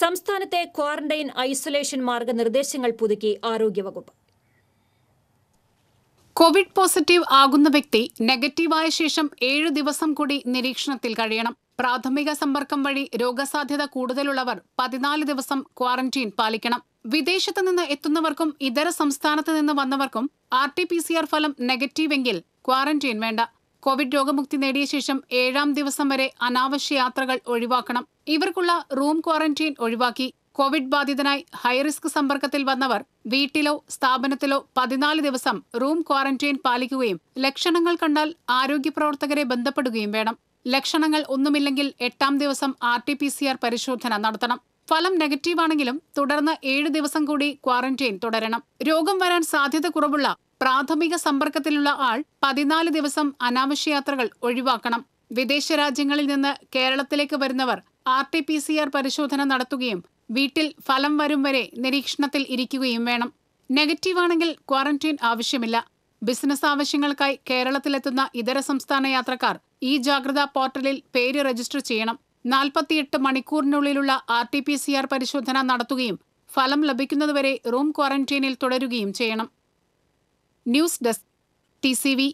സംസ്ഥാനത്തെ quarantine isolation മാർഗനിർദ്ദേശങ്ങൾ പുതുക്കി ആരോഗ്യവകുപ്പ് കോവിഡ് പോസിറ്റീവ് ആകുന്ന വ്യക്തി നെഗറ്റീവായ ശേഷം ഏഴ് ദിവസം കൂടി നിരീക്ഷണത്തിൽ കഴിയണം പ്രാഥമിക സമ്പർക്കം വഴി രോഗസാധ്യത കൂടുതലുള്ളവർ പതിനാല് ദിവസം ക്വാറന്റീൻ പാലിക്കണം വിദേശത്ത് നിന്ന് എത്തുന്നവർക്കും ഇതര സംസ്ഥാനത്ത് നിന്ന് വന്നവർക്കും R T P C R ഫലം നെഗറ്റീവെങ്കിൽ ക്വാറന്റീൻ വേണ്ട കോവിഡ് രോഗമുക്തി നേടിയ ശേഷം ഏഴാം ദിവസം വരെ അനാവശ്യ യാത്രകൾ ഒഴിവാക്കണം ഇവർക്കുള്ള റൂം ക്വാറന്റൈൻ ഒഴിവാക്കി കോവിഡ് ബാധിതനായി ഹൈറിസ്ക് സമ്പർക്കത്തിൽ വന്നവർ വീട്ടിലോ സ്ഥാപനത്തിലോ പതിനാല് ദിവസം റൂം ക്വാറന്റൈൻ പാലിക്കുകയും ലക്ഷണങ്ങൾ കണ്ടാൽ ആരോഗ്യ പ്രവർത്തകരെ ബന്ധപ്പെടുകയും വേണം ലക്ഷണങ്ങൾ ഒന്നുമില്ലെങ്കിൽ എട്ടാം ദിവസം R T P C R പരിശോധന നടത്തണം ഫലം നെഗറ്റീവാണെങ്കിലും തുടർന്ന് ഏഴ് ദിവസം കൂടി ക്വാറന്റൈൻ തുടരണം രോഗം വരാൻ സാധ്യത കുറവുള്ള പ്രാഥമിക സമ്പർക്കത്തിലുള്ള ആൾ പതിനാല് ദിവസം അനാവശ്യ യാത്രകൾ ഒഴിവാക്കണം വിദേശ രാജ്യങ്ങളിൽ നിന്ന് കേരളത്തിലേക്ക് വരുന്നവർ R T P C R പരിശോധന നടത്തുകയും വീട്ടിൽ ഫലം വരും വരെ നിരീക്ഷണത്തിൽ ഇരിക്കുകയും വേണം നെഗറ്റീവാണെങ്കിൽ ക്വാറന്റൈൻ ആവശ്യമില്ല ബിസിനസ് ആവശ്യങ്ങൾക്കായി കേരളത്തിലെത്തുന്ന ഇതര സംസ്ഥാന യാത്രക്കാർ ഈ ജാഗ്രതാ പോർട്ടലിൽ പേര് രജിസ്റ്റർ ചെയ്യണം നാൽപ്പത്തിയെട്ട് മണിക്കൂറിനുള്ളിലുള്ള R T P C R പരിശോധന നടത്തുകയും ഫലം ലഭിക്കുന്നതുവരെ റൂം ക്വാറന്റൈനിൽ തുടരുകയും ചെയ്യണം ന്യൂസ് ഡെസ്ക് ടി